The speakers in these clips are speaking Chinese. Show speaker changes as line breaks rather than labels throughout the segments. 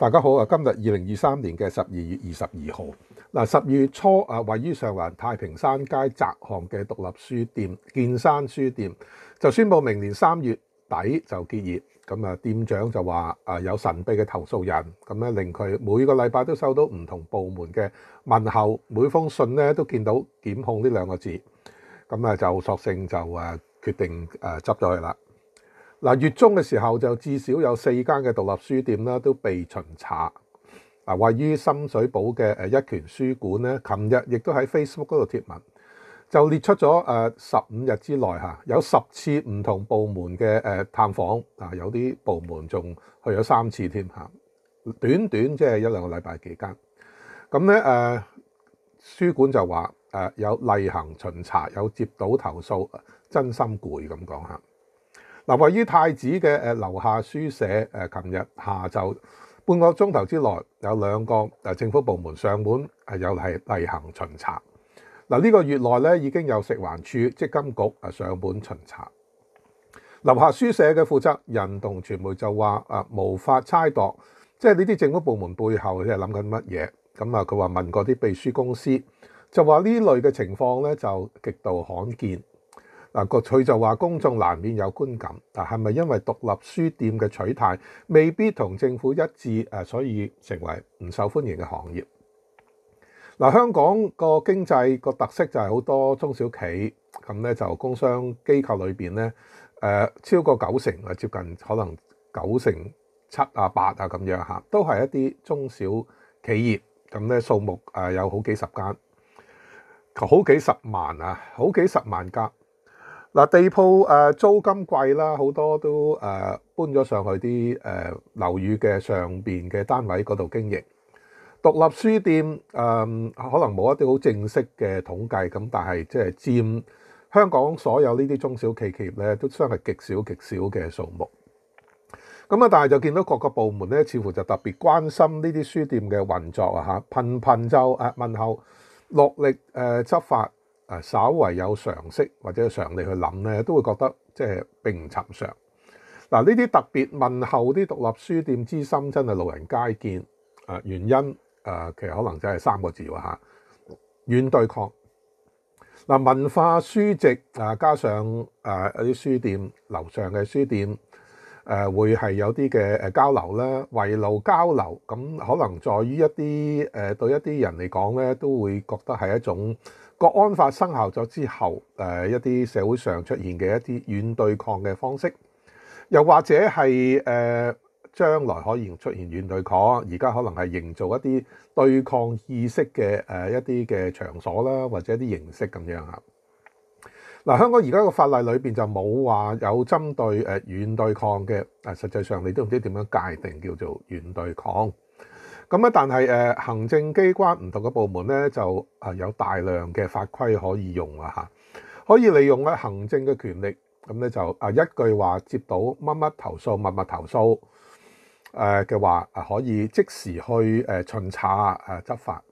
大家好啊！今日二零二三年嘅十二月二十二號，嗱十月初啊，位於上環太平山街窄巷嘅獨立書店建山書店就宣布明年三月底就結業。咁啊，店長就話啊，有神秘嘅投訴人，咁咧令佢每個禮拜都收到唔同部門嘅問候，每封信咧都見到檢控呢兩個字。咁啊，就索性就啊決定啊執咗去啦。嗱，月中嘅時候就至少有四間嘅獨立書店啦，都被巡查。嗱，位於深水埗嘅誒一拳書館咧，琴日亦都喺 Facebook 嗰度貼文，就列出咗誒十五日之內嚇有十次唔同部門嘅誒探訪，啊有啲部門仲去咗三次添嚇。短短即係一兩個禮拜期間，咁咧誒書館就話誒有例行巡查，有接到投訴，真心攰咁講嚇。嗱，位於太子嘅誒樓下書社，誒琴日下晝半個鐘頭之內有兩個誒政府部門上門，誒有係例行巡查。嗱，呢個月內咧已經有食環署、即金局誒上門巡查。樓下書社嘅負責人同傳媒就話啊，無法猜度，即係呢啲政府部門背後係諗緊乜嘢。咁啊，佢話問過啲秘書公司，就話呢類嘅情況咧就極度罕見。嗱，個趣就話公眾難免有觀感，但係咪因為獨立書店嘅取態未必同政府一致，誒所以成為唔受歡迎嘅行業？嗱，香港個經濟個特色就係好多中小企，咁咧就工商機構裏邊咧，誒超過九成啊，接近可能九成七啊八啊咁樣嚇，都係一啲中小企業，咁咧數目誒有好幾十間，好幾十萬啊，好幾十萬間。嗱，地铺诶租金贵啦，好多都诶搬咗上去啲诶楼宇嘅上边嘅单位嗰度经营。独立书店诶，可能冇一啲好正式嘅统计，咁但系即系占香港所有呢啲中小企企业咧，都相係极少极少嘅数目。咁啊，但系就见到各个部门咧，似乎就特别关心呢啲书店嘅运作啊，吓频频就诶问候、落力诶执法。誒稍為有常識或者常理去諗咧，都會覺得即係並唔尋常。嗱，呢啲特別問候啲獨立書店之心，真係路人皆見。誒原因誒，其實可能真係三個字喎嚇，遠對抗。嗱，文化書籍啊，加上誒有啲書店樓上嘅書店誒，會係有啲嘅誒交流啦，圍路交流咁，可能在於一啲誒對一啲人嚟講咧，都會覺得係一種。國安法生效咗之後，誒一啲社會上出現嘅一啲軟對抗嘅方式，又或者係誒將來可以出現軟對抗，而家可能係營造一啲對抗意識嘅誒一啲嘅場所啦，或者一啲形式咁樣嚇。嗱，香港而家個法例裏邊就冇話有針對誒遠對抗嘅，啊，實際上你都唔知點樣界定叫做軟對抗。咁啊，但係誒，行政機關唔同嘅部門咧，就啊有大量嘅法規可以用啊嚇，可以利用咧行政嘅權力，咁咧就啊一句話接到乜乜投訴、乜乜投訴，誒嘅話啊，可以即時去誒巡查啊執法。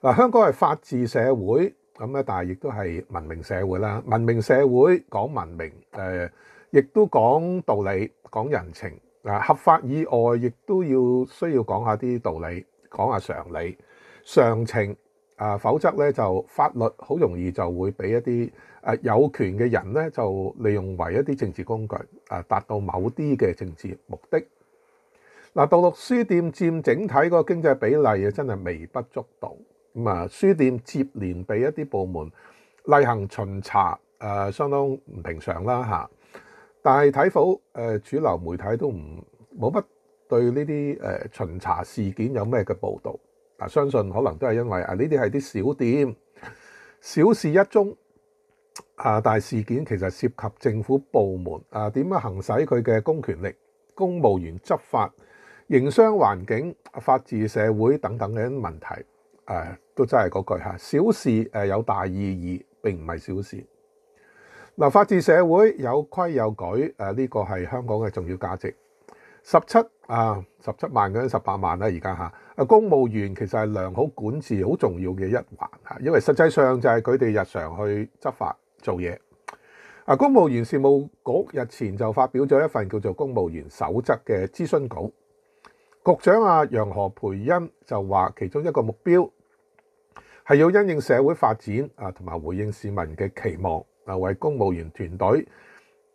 嗱，香港係法治社會，咁咧，但係亦都係文明社會啦。文明社會講文明，誒，亦都講道理、講人情。合法以外亦都要需要講下啲道理，講下常理、常情。啊，否則咧就法律好容易就會俾一啲啊有權嘅人咧就利用為一啲政治工具啊，達到某啲嘅政治目的。嗱，道讀書店佔整體個經濟比例啊，真係微不足道。咁啊，書店接連俾一啲部門例行巡查，誒，相當唔平常啦嚇。但係睇否誒主流媒體都唔冇乜對呢啲誒巡查事件有咩嘅報導嗱，相信可能都係因為啊呢啲係啲小店小事一宗啊，但係事件其實涉及政府部門啊，點樣行使佢嘅公權力、公務員執法、營商環境、法治社會等等嘅問題，誒都真係嗰句嚇，小事誒有大意義，並唔係小事。嗱，法治社会有规有矩，诶，呢个系香港嘅重要价值。十七啊，十七万嗰十八万啦，而家吓。啊，公务员其实系良好管治好重要嘅一环吓，因为实际上就系佢哋日常去执法做嘢。啊，公务员事务局日前就发表咗一份叫做《公务员守则》嘅咨询稿，局长阿杨何培恩就话，其中一个目标系要因应社会发展啊，同埋回应市民嘅期望。就為公務員團隊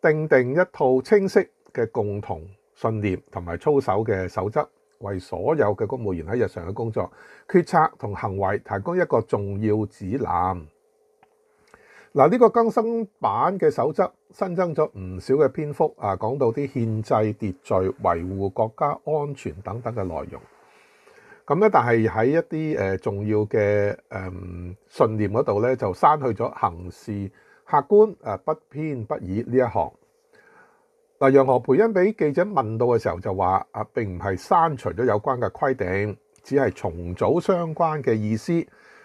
定定一套清晰嘅共同信念同埋操守嘅守則，為所有嘅公務員喺日常嘅工作、決策同行為提供一個重要指南。嗱，呢個更新版嘅守則新增咗唔少嘅篇幅啊，講到啲憲制秩序、維護國家安全等等嘅內容。咁咧，但係喺一啲誒重要嘅誒信念嗰度咧，就刪去咗行事。客观诶，不偏不倚呢一行。嗱，杨何培恩俾记者问到嘅时候就话：，啊，并唔系删除咗有关嘅规定，只系重组相关嘅意思，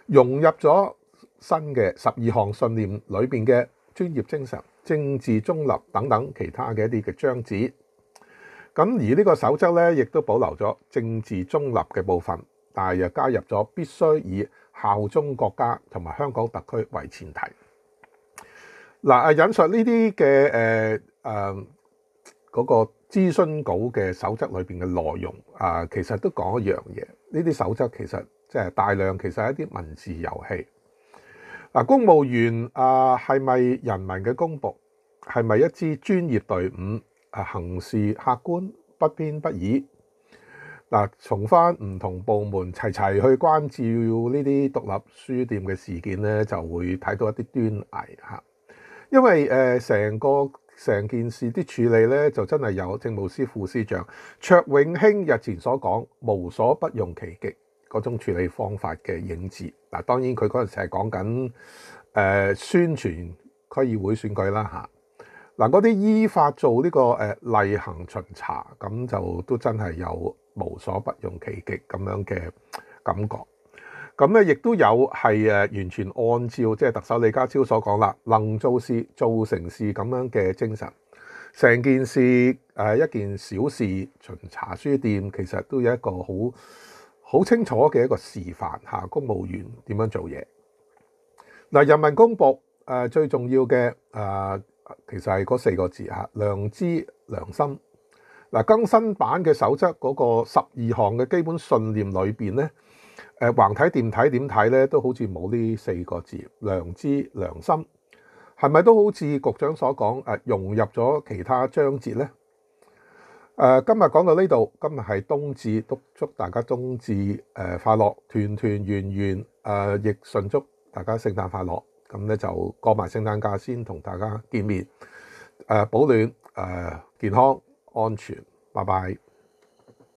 融入咗新嘅十二项信念里边嘅专业精神、政治中立等等其他嘅一啲嘅章节。咁而呢个守则咧，亦都保留咗政治中立嘅部分，但係又加入咗必须以效忠国家同埋香港特区为前提。嗱，引述呢啲嘅誒誒嗰個諮詢稿嘅守則裏邊嘅內容啊，其實都講一樣嘢。呢啲守則其實即係大量，其實一啲文字遊戲。嗱，公務員啊，係咪人民嘅公仆？係咪一支專業隊伍？啊，行事客觀，不偏不倚。嗱，從翻唔同部門齊齊去關照呢啲獨立書店嘅事件咧，就會睇到一啲端倪嚇。因为诶，成个成件事啲处理咧，就真系有政务司副司长卓永兴日前所讲无所不用其极嗰种处理方法嘅影子。嗱，当然佢嗰阵成日讲紧诶宣传区议会选举啦，吓嗱嗰啲依法做呢个诶例行巡查，咁就都真系有无所不用其极咁样嘅感觉。咁咧，亦都有係誒，完全按照即系特首李家超所講啦，能做事做成事咁樣嘅精神。成件事誒，一件小事巡查書店，其實都有一個好好清楚嘅一個示範嚇，公務員點樣做嘢。嗱，人民公仆誒，最重要嘅誒，其實係嗰四個字嚇，良知良心。嗱，更新版嘅守則嗰個十二項嘅基本信念裏邊咧。诶，横睇掂睇点睇咧，都好似冇呢四个字良知良心，系咪都好似局长所讲诶，融入咗其他章节咧？诶，今日讲到呢度，今日系冬至，祝大家冬至诶快乐，团团圆圆诶，亦顺祝大家圣诞快乐。咁咧就过埋圣诞假先同大家见面。诶，保暖诶，健康安全，拜拜。